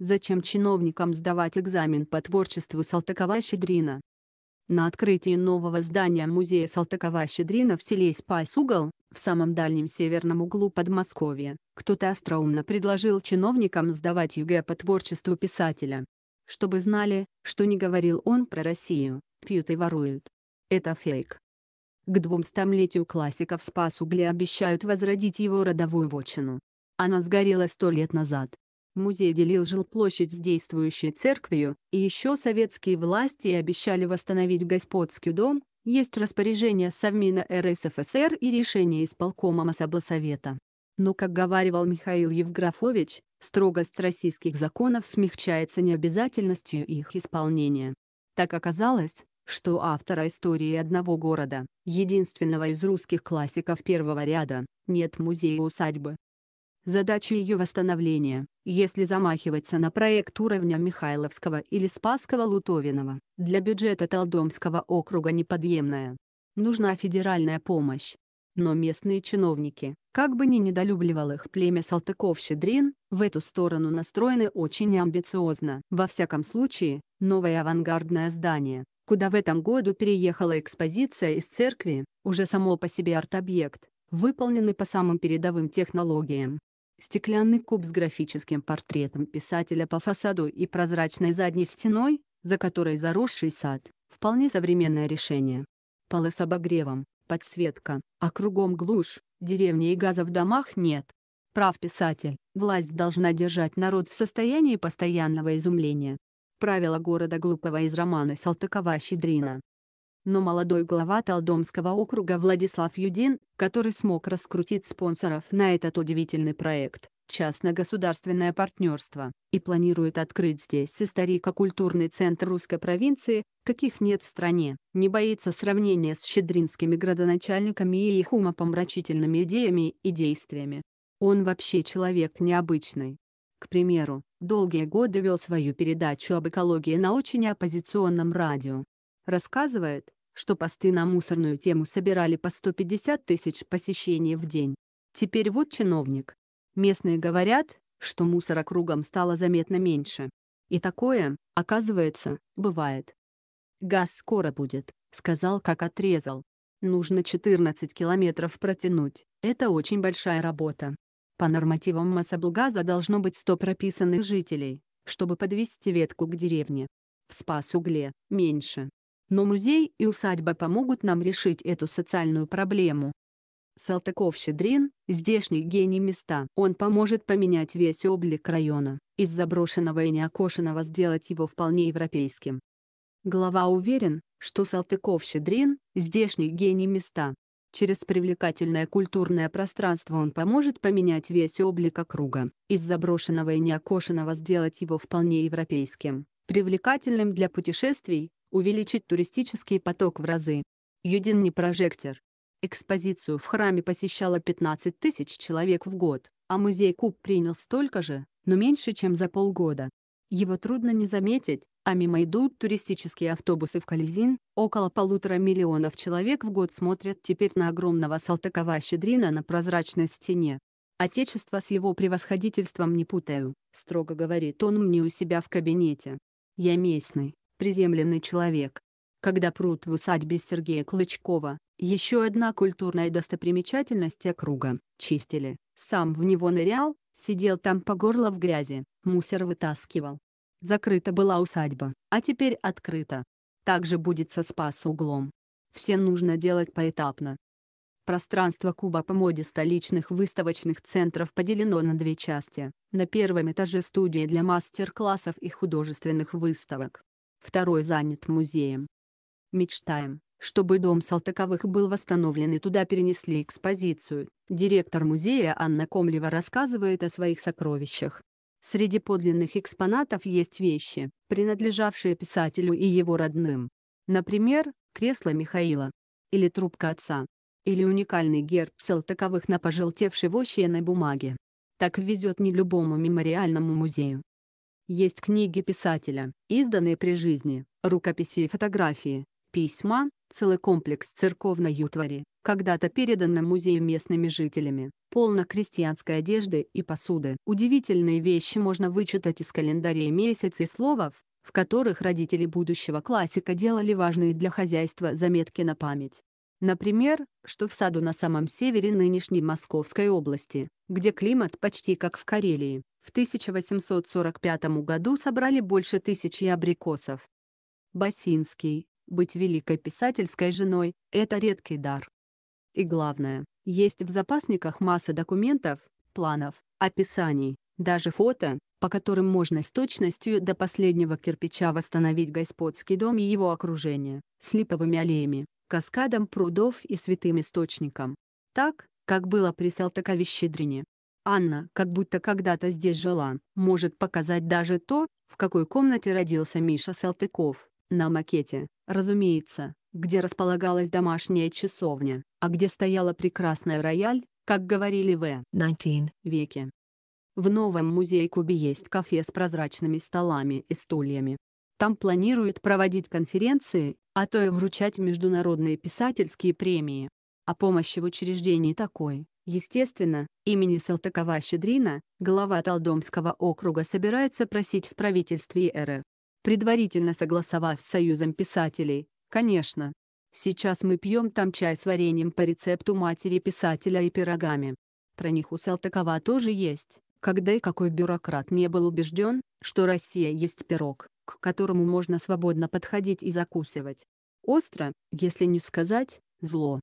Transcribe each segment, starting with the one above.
Зачем чиновникам сдавать экзамен по творчеству Салтыкова-Щедрина? На открытии нового здания музея Салтыкова-Щедрина в селе Спайс-Угол, в самом дальнем северном углу Подмосковья, кто-то остроумно предложил чиновникам сдавать ЕГЭ по творчеству писателя. Чтобы знали, что не говорил он про Россию, пьют и воруют. Это фейк. К двумстомлетию классиков Спас угле обещают возродить его родовую вотчину. Она сгорела сто лет назад. Музей делил жилплощадь с действующей церковью, и еще советские власти обещали восстановить господский дом, есть распоряжение Совмина РСФСР и решение исполкома Мособласовета. Но, как говаривал Михаил Евграфович, строгость российских законов смягчается необязательностью их исполнения. Так оказалось, что автора истории одного города, единственного из русских классиков первого ряда, нет музея-усадьбы, Задача ее восстановления, если замахиваться на проект уровня Михайловского или Спасского-Лутовинова, для бюджета Талдомского округа неподъемная. Нужна федеральная помощь. Но местные чиновники, как бы ни недолюбливал их племя Салтыков-Щедрин, в эту сторону настроены очень амбициозно. Во всяком случае, новое авангардное здание, куда в этом году переехала экспозиция из церкви, уже само по себе арт-объект, выполненный по самым передовым технологиям. Стеклянный куб с графическим портретом писателя по фасаду и прозрачной задней стеной, за которой заросший сад, вполне современное решение. Полы с обогревом, подсветка, а кругом глушь, деревни и газа в домах нет. Прав писатель, власть должна держать народ в состоянии постоянного изумления. Правила города глупого из романа Салтыкова-Щедрина но молодой глава Талдомского округа Владислав Юдин, который смог раскрутить спонсоров на этот удивительный проект, частно-государственное партнерство, и планирует открыть здесь историко-культурный центр русской провинции, каких нет в стране. Не боится сравнения с щедринскими градоначальниками и их умопомрачительными идеями и действиями. Он вообще человек необычный. К примеру, долгие годы вел свою передачу об экологии на очень оппозиционном радио. Рассказывает, что посты на мусорную тему собирали по 150 тысяч посещений в день. Теперь вот чиновник. Местные говорят, что мусора кругом стало заметно меньше. И такое, оказывается, бывает. «Газ скоро будет», — сказал, как отрезал. «Нужно 14 километров протянуть. Это очень большая работа. По нормативам Мособлгаза должно быть 100 прописанных жителей, чтобы подвести ветку к деревне. В Спас-Угле – меньше. Но музей и усадьба помогут нам решить эту социальную проблему. Салтыков-Щедрин – здешний гений места. Он поможет поменять весь облик района, из заброшенного и неокошенного сделать его вполне европейским. Глава уверен, что Салтыков-Щедрин – здешний гений места. Через привлекательное культурное пространство он поможет поменять весь облик округа, из заброшенного и неокошенного сделать его вполне европейским, привлекательным для путешествий, увеличить туристический поток в разы. Юдин не прожектор. Экспозицию в храме посещало 15 тысяч человек в год, а музей Куб принял столько же, но меньше, чем за полгода. Его трудно не заметить, а мимо идут туристические автобусы в Кализин, около полутора миллионов человек в год смотрят теперь на огромного Салтыкова-Щедрина на прозрачной стене. Отечество с его превосходительством не путаю, строго говорит он мне у себя в кабинете. Я местный, приземленный человек. Когда пруд в усадьбе Сергея Клычкова, еще одна культурная достопримечательность округа, чистили, сам в него нырял, сидел там по горло в грязи, мусор вытаскивал. Закрыта была усадьба, а теперь открыта. Также будет со спас углом. Все нужно делать поэтапно. Пространство Куба по моде столичных выставочных центров поделено на две части. На первом этаже студии для мастер-классов и художественных выставок второй занят музеем. Мечтаем, чтобы дом Салтыковых был восстановлен и туда перенесли экспозицию. Директор музея Анна Комлева рассказывает о своих сокровищах. Среди подлинных экспонатов есть вещи, принадлежавшие писателю и его родным. Например, кресло Михаила. Или трубка отца. Или уникальный герб Салтыковых на пожелтевшей вощеной бумаге. Так везет не любому мемориальному музею. Есть книги писателя, изданные при жизни, рукописи и фотографии, письма, целый комплекс церковной ютвари, когда-то переданном музею местными жителями, полно крестьянской одежды и посуды. Удивительные вещи можно вычитать из календарей месяц и словов, в которых родители будущего классика делали важные для хозяйства заметки на память. Например, что в саду на самом севере нынешней Московской области, где климат почти как в Карелии, в 1845 году собрали больше тысячи абрикосов. Басинский. Быть великой писательской женой – это редкий дар. И главное, есть в запасниках масса документов, планов, описаний, даже фото, по которым можно с точностью до последнего кирпича восстановить господский дом и его окружение, с липовыми аллеями, каскадом прудов и святым источником. Так, как было при Салтакове-Щедрине, Анна, как будто когда-то здесь жила, может показать даже то, в какой комнате родился Миша Салтыков. На макете, разумеется, где располагалась домашняя часовня, а где стояла прекрасная рояль, как говорили в 19 веке. В новом музее Куби есть кафе с прозрачными столами и стульями. Там планируют проводить конференции, а то и вручать международные писательские премии. О помощи в учреждении такой, Естественно, имени Салтыкова-Щедрина, глава Талдомского округа собирается просить в правительстве РФ, предварительно согласовав с Союзом писателей, конечно. Сейчас мы пьем там чай с вареньем по рецепту матери писателя и пирогами. Про них у Салтыкова тоже есть, когда и какой бюрократ не был убежден, что Россия есть пирог, к которому можно свободно подходить и закусывать. Остро, если не сказать, зло.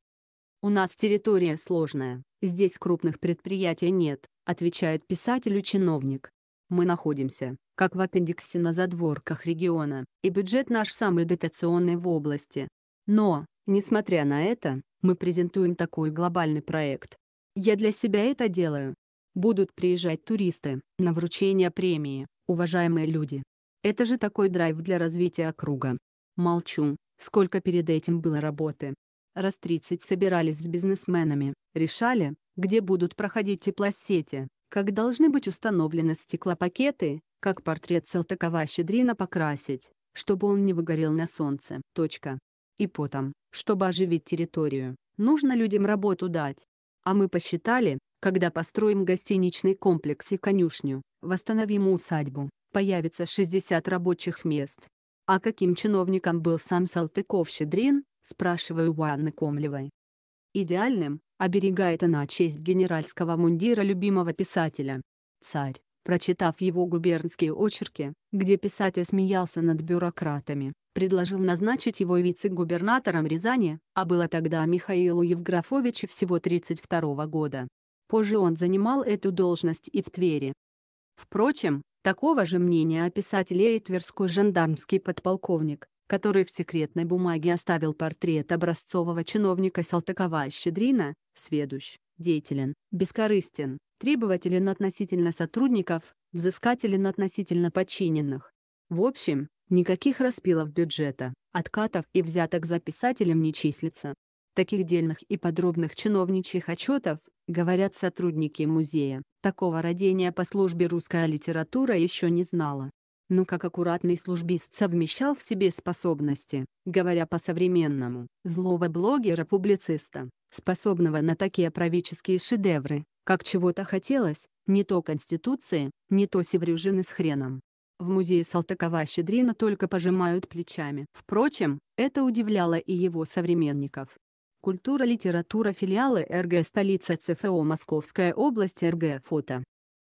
У нас территория сложная, Здесь крупных предприятий нет, отвечает писателю-чиновник. Мы находимся, как в аппендиксе на задворках региона, и бюджет наш самый дотационный в области. Но, несмотря на это, мы презентуем такой глобальный проект. Я для себя это делаю. Будут приезжать туристы на вручение премии, уважаемые люди. Это же такой драйв для развития округа. Молчу, сколько перед этим было работы раз 30 собирались с бизнесменами, решали, где будут проходить теплосети, как должны быть установлены стеклопакеты, как портрет Салтыкова Щедрина покрасить, чтобы он не выгорел на солнце. Точка. И потом, чтобы оживить территорию, нужно людям работу дать. А мы посчитали, когда построим гостиничный комплекс и конюшню, восстановим усадьбу, появится 60 рабочих мест. А каким чиновником был сам Салтыков-Щедрин, спрашиваю у Анны Комлевой. Идеальным, оберегает она честь генеральского мундира любимого писателя. Царь, прочитав его губернские очерки, где писатель смеялся над бюрократами, предложил назначить его вице-губернатором Рязани, а было тогда Михаилу Евграфовичу всего 32 года. Позже он занимал эту должность и в Твери. Впрочем, такого же мнения о писателе и тверской жандармский подполковник, который в секретной бумаге оставил портрет образцового чиновника Салтыкова-Щедрина, сведущ, деятелен, бескорыстен, требователен относительно сотрудников, взыскателен относительно подчиненных. В общем, никаких распилов бюджета, откатов и взяток за писателем не числится. Таких дельных и подробных чиновничьих отчетов, говорят сотрудники музея, такого родения по службе русская литература еще не знала но как аккуратный службист совмещал в себе способности, говоря по-современному, злого блогера-публициста, способного на такие правительские шедевры, как чего-то хотелось, не то Конституции, не то севрюжины с хреном. В музее Салтыкова-Щедрина только пожимают плечами. Впрочем, это удивляло и его современников. Культура-литература филиалы РГ столица ЦФО Московская область РГ фото